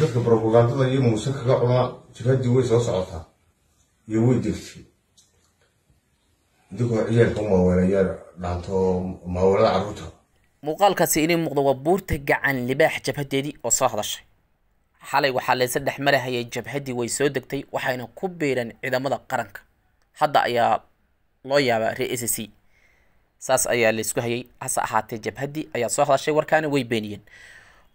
dadka brobagandada iyo muuse kaga cunaa jibhadii way soo socotaa iyo way degtay idinkoo ciyaalka maaweelayaal dhaanto maaweelada carruurta muuqaalkaasi inay muuqda waa buurta gacan libaax jabhadeedii oo soo hadashay xalay waxaa layse dhex marahayay jabhaddii way soo degtay waxayna ku biireen ciidamada qaranka hadda ayaa loo yaabaa re c c saas ayaa laisku hayay hase ahaatee jabhaddii ayaa soo hadashay warkaana way beeniyeen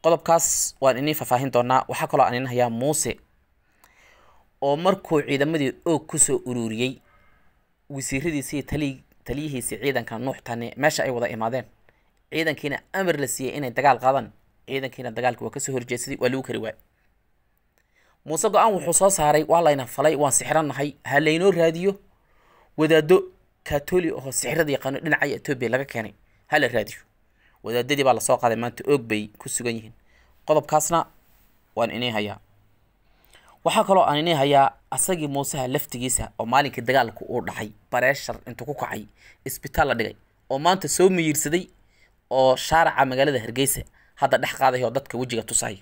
qodobkaas waan iniin faahfaahin doonaa waxaa kaloo aan inhayaa muuse oo markuu ciidamadii oog kusoo uruuriyey wasiiradiisiiyo tali taliyihiisii ciidanka nuuxtane meesha ay wada imaadeen ciidankiina amar la siiyey inay dagaal qaadaan ciidankiina dagaalki waa kasoo horjeesaday waa lagu kari waay muuse go-aan wuxuu soo saaray waa layna falay waan sixrannahay ha laynoo raadiyo wadaaddo kaatoli oo sixirad yaqaano dhinaca etoobiya laga keenay hala raadiyo wadaadadii baa lasoo qaaday maanta oog bay ku sugan yihiin qodobkaasna waan inay hayaa waxaa kaloo aan inay hayaa asagii muuseha laftigiisa oo maalinkii dagaalku uu dhacay bareeshar intuu ku kacay isbitaal la dhigay oo maanta soo miyiirsaday oo shaaraca magaalada hargeysa hadda dhex qaadaya oo dadka wejiga tusaya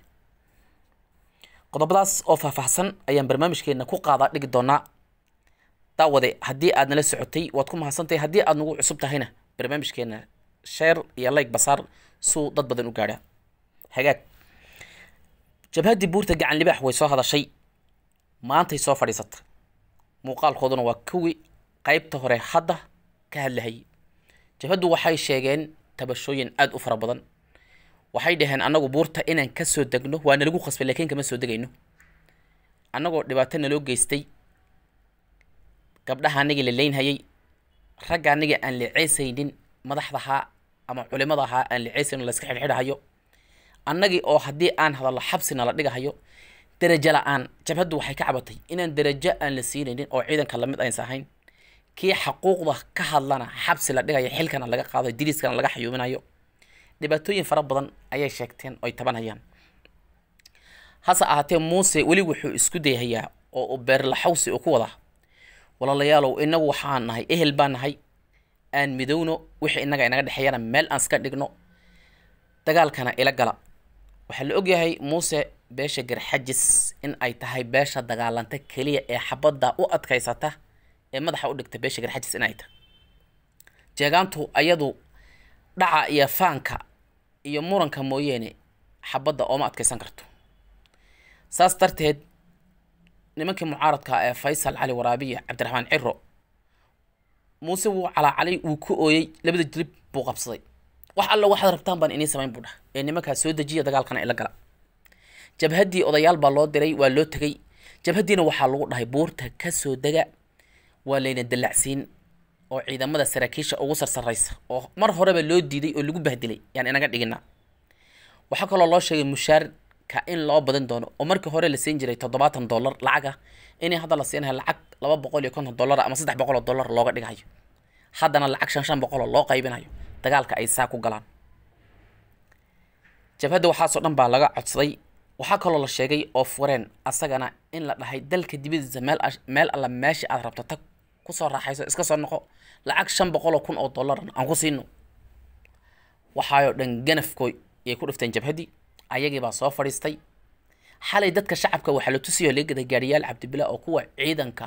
qodobadaas oo faahfaahsan ayaan barnaamijkeena ku qaadaa dhigi doonaa داودي هدي أنا لسعتي واتكم هسنتي هدي أنا وعصبته هنا برمان مش كنا شير يلا بصر سو ضد بدن وقاعدة هجاك جبهة دي بورت جعان لبح ويسوى هذا شيء ما أنت يسوى فريست مقال خذنا وكوي قيب تهري حدا كهله هي جبهة دو وحي شيئين تبشوين أد أفر بدن وحي دهن أنا وبورت إنا كسر دجنه وأنا لجو خصب لكن كمان سودجينه أنا وربعتنا لجو جيستي gabdhaha anigii la leynhayay ragga aniga aan liceysaynin madaxdahaa ama culimadahaa aan liceysaynin layska xidhxidhahayo annagii oo haddii aan hadallo xabsina la dhigahayo derajo la-aan jabhaddu waxay ka cabatay inaan derajo aan la siinaynin oo ciidanka lamid aysa ahayn kii xaquuqda ka hadlana xabsi la dhigayo xilkana laga qaadayo diliiskana laga xayuuminayo dhibaatooyin fara badan ayay sheegteen oy tabanayaan hase ahaatee muuse weli wuxuu isku dayhayaa oo uu beerlaxawsi uu ku wadaa walaalayaalow inagu waxaan nahay ehel baan nahay aan midowno wixii inaga inaga dhexeeyana meel aan iska dhigno dagaalkana ila gala waxaa la og yahay muuse beesha garxajis in ay tahay beesha dagaalanta keliya ee xabadda u adkaysata ee madaxa u dhigta beesha garxajis in ay tahay jeegaantu ayadu dhaca iyo faanka iyo muranka mooyeene xabadda ooma adkaysan karto saas darteed nimankii mucaaradka ah ee faysal cali waraabiya cabdiraxmaan ciro muuse wuu calaacalay uu ku ooyey labada jilib buu qabsaday wax alla waxaad rabtaan baan inii samayn buu dhaha ee nimankaa soo dejiya dagaalkana ila gala jabhaddii odayaal baa loo diray waa loo tegey jabhaddiina waxaa lagu dhahay buurta kasoo dega waa layna dallacsiin oo ciidamada saraakiisha ugu sarsaraysa oo mar horeba loo diiday oo lagu bahdilay yaan inaga dhigina waxaa kaloo loo sheegay mushaar كأن لو بدن دونه ومرك هوري لسين جري تضباطن دولار لعقة إني هذا لسين هالعق لو بقول يكون الدولار أما صدح بقول الدولار لو قد نهايو حد أنا العق شان شان بقول الله قايبين هايو تقال كأي ساكو قلان جب هدو حاسو نمبا لغا عطسي وحاك الله الشيقي أوفورين أساقنا إن لا هاي دل كدبيد زمال أش... مال ألا ماشي أدربتا تك كسر راحيسو إسكا سنقو العق شان بقول كون أو دولار أنقو سينو وحايو دن جنف كوي يكون افتين جب هدي ayagii baa soo fadhiistay xalay dadka shacabka waxaa la tusiyo legada gaariyaal cabdibilaa oo kuwa ciidanka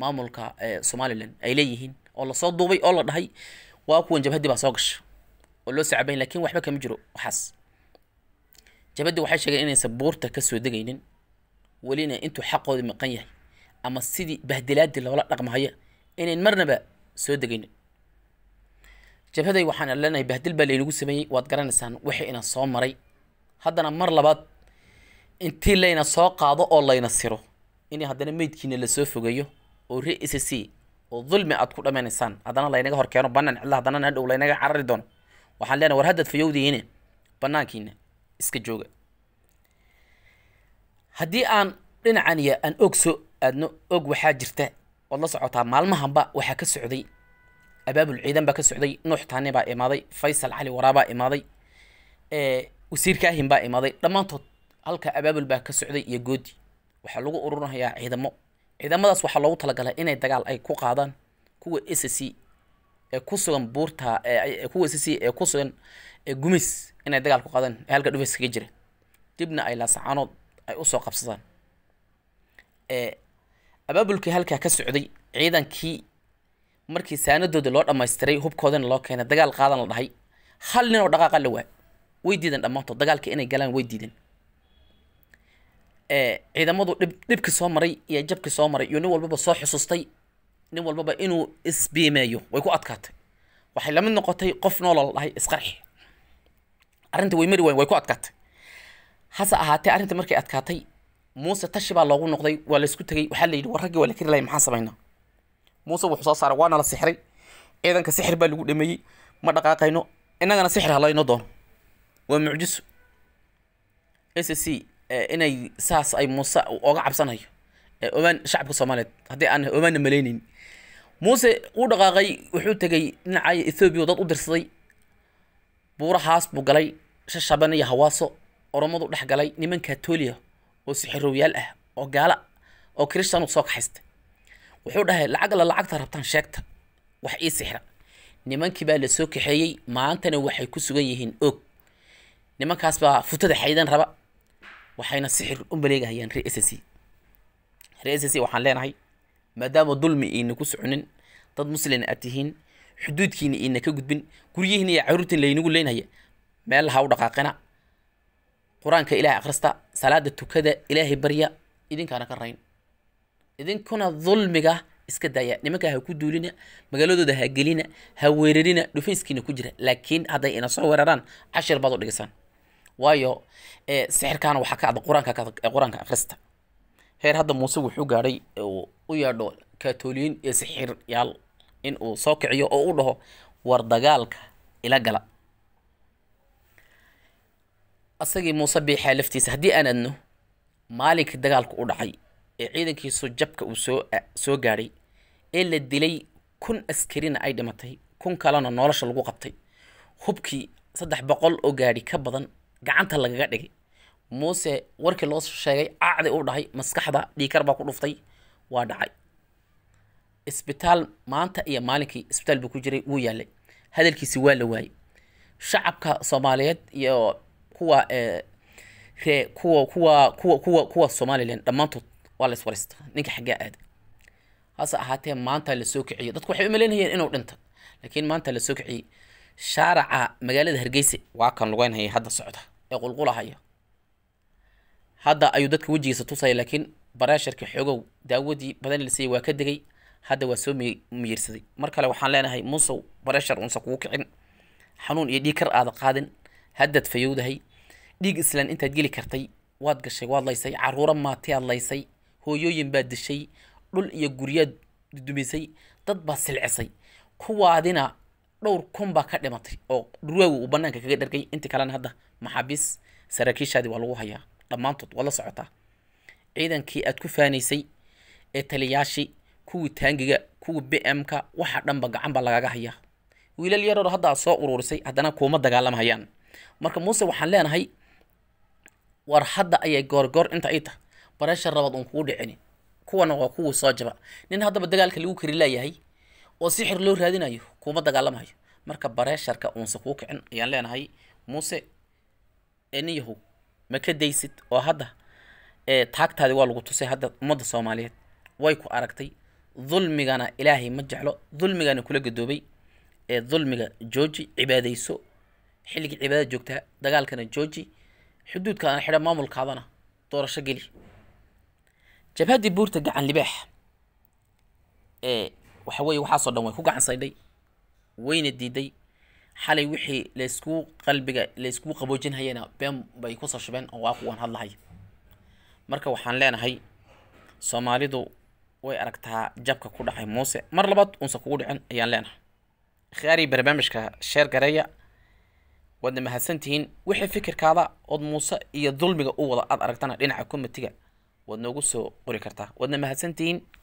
maamulka eh, somalilan ay leeyihiin oo lasoo duubay oo la dhahay waa kuwan jabhaddii baa soo gasha oo loo sacabayn lakin waxba kama jiro waxaas jabhaddii waxay sheegeen inaysan buurta kasoo degaynin welina intuu xaqoodii maqan yahay ama sidii bahdilaadii loola dhaqmahaya inayn marnaba soo degaynin jabhaday waxaan leenahay bahdil baa laynagu sameeyey waad garanaysaan wixii inaan soo maray haddana mar labaad intii layna soo qaado oo layna siro in haddana meydkiina lasoo fogeeyo oo re s c oo dulmi aad ku dhameynaysaan haddana laynaga hor banaan cidla haddana hadhow laynaga carari doono waxaan leenahay war haddaad fayowdihiine banaankiina iska jooga haddii aan dhinacaniya aan og soo aadno og waxaa jirta waad la socotaa maalmahanba waxaa ka socday abaabul ciidan baa ka socday nuux taane baa imaaday faysal cali waraabaa imaaday wasiir kaahin baa imaday dhammaantood halka abaabul baa ka socday iyo goodi waxaa lagu ururinayaa ciidamo ciidamadaas waxaa loogu talagalay inay dagaal ay ku qaadaan kuwa sc ee ku sugan buurta kuwa sc ee ku sugan gumis inay dagaal ku qaadaan ee halka kaga jira dibna ay laasacaanood ay usoo qabsadaan abaabulkii halkaa ka socday ciidankii markii saanadooda loo dhamaystiray hubkoodana loo keenay dagaal qaadan la dhahay hal ninoo dhaqaaqa la waa way diideen dhammaantood dagaalka inay galaan way diideen eh, ciidamadu dhib dhibkii soo maray iyo jabkii soo maray iyo nin walbaba soo xusuustay nin walbaba inuu isbiimeeyo way ku adkaatay waxay lamid noqotay qof noolal dhahay isqarxi arrinta way mari wayn way ku adkaatay hase ahaatee arrinta markay adkaatay muuse tashi baa loogu noqday waa laysku tegey waxaa la yidhi war raggii waa la kirilaya maxaan samaynaa muuse wuxuu soo saaray waana la sixray ciidanka sixir baa lagu dhameeyey ma dhaqaaqayno innagana sixir halayno doono waa mucjiso s c eh, inay saas ay muuse oga cabsanayo eh, omaan shacabka soomaaliyeed haddii aan omaanna malaynayn muuse wuu dhaqaaqay wuxuu tegay dhinacay ethoobiya dad u dirsaday buurahaas buu galay shashaban iyo hawaaso oromadu dhex galay niman katoliya oo sixirowyaal ah oo gaala oo krishtan soo kaxaysta wuxuu dhahay lacag alla lacagta rabtaan sheegta wax ii sixra nimankii baa la kaxeeyey maantana waxay ku sugan yihiin og nimankaas baa futada xaydan raba waxayna sixir u maleegahayaan ree s c ree s waxaan leenahay maadaama dulmi iina ku soconin dad muslin aad tihiin xuduudkiina iina ka gudbin guryihiina iyo caruurtiin laynagu leynhaya meelaha u dhaqaaqina qur-aanka ilaahay akhrista salaada tukada ilaahay barya idinkaana ka rayn idinkuna dulmiga iska daaya nimanka ha ku duulina magaaladooda ha gelina ha weerarina dhufayskiina ku jira laakiin hadday ina soo weeraraan cashir baad u dhigisaan waayo sixirkaana waxaa ka ada qur-aanka qur-aanka akhrista heer hadda muuse wuxuu gaadhay u yaadho katoliin iyo sixiryaal yaal in uu soo kiciyo oo u dhaho war dagaalka ila gala asagii muuse biixaa laftiisa haddii aan adno maalinkii dagaalku u dhacay ee ciidankiisu jabka uu soo soo gaadhay ee la dilay kun askarina ay dhimatay kun kalena nolosha lagu qabtay hubkii saddex boqol oo gaadhi ka badan gacanta lagaga dhigay muuse warkii loo sheegay aacday u dhahay maskaxda dhiikar baa ku dhuftay waa dhacay isbitaal maanta iyo maalinkii isbitaal buu ku jiray wuu yaalay hadalkiisi waa la waayey shacabka soomaaliyeed iyo kuwa eh, ree kuwa kuwa kuwa kuwa kuwa somalilan dhammaantood waa la isfariista ninka xaggee aaday hase ahaatee maanta lasoo kiciyey dadku waxay u malaynayeen inuu dhinta laakiin maanta lasoo kiciyey shaaraca magaalada hargeysa waa kan lugeynhaya hadda socda ee qulqulahaya hadda ayuu dadka wejigiisa tusaya laakiin bareesharkii xoogow daawadii badan lasiiyey waa ka degay hadda waa soo miyirsaday mar kale waxaan leenahay musow bareeshar unsa kugu kicin xanuun iyo dhiig kar aada qaadin haddad fayowdahay dhiig islaan intaad geli kartay waad gashay waad laysay caruuro maatiyaad laysay hooyooyin baad dishay dhul iyo guryaad dudumisay dad baad silcisay kuwaadina dhowr kun baa ka dhimatay oo dhurwaagu uu banaanka kaga dhargay inta kalena hadda maxaabiis saraakiishaadii waa lagu hayaa dhammaantood waa la socotaa ciidankii aad ku faanaysay ee taliyaashii kuwii taangiga kuwii b m ka waxa dhanba gacan lagaga hayaa wiilal yaroor hadda soo uruurisay haddana kuuma dagaalamahayaan marka muuse waxaan leenahay war hadda ayay goorgoor inta ay tah bareesha rabaad uun kugu dhicini kuwana waa kuwii soo jaba nin haddaba dagaalka lagu kari laayahay oo sixir loo raadinayo kuma dagaalamahayo marka bareesharka uunse kuu kicin ayaan leenahay muuse niyahow ma ka daysid oo hadda eh, taagtaadi waa lagu tusay hadda ummadda soomaaliyeed way ku aragtay dulmigana ilaahay ma jeclo dulmigana kula gadoobay eh, dulmiga jooji cibaadayso xilligii cibaadada joogtaa dagaalkana jooji xuduudkaana xidha maamulkaadana doorasho geli jabhaddii buurta gacan libaax eh, waxaa weeye waxaasoo dhan way ku gacan wayna diiday xalay wixii laysku qalbiga laysku qaboojinhayana been bay kusoo shubeen oo waa kuwan hadlahay marka waxaan leenahay soomaalidu way aragtaa jabka ku dhacay muuse mar labaad uunse kugu dhicin ayaan leenahay akhyaari barnaamijka sheer gareeya waadna mahadsantihiin wixii fikirkaada ood muuse iyo dulmiga u wada aad aragtana dhinaca komitiga waad noogu soo qori kartaa waadna mahadsantihiin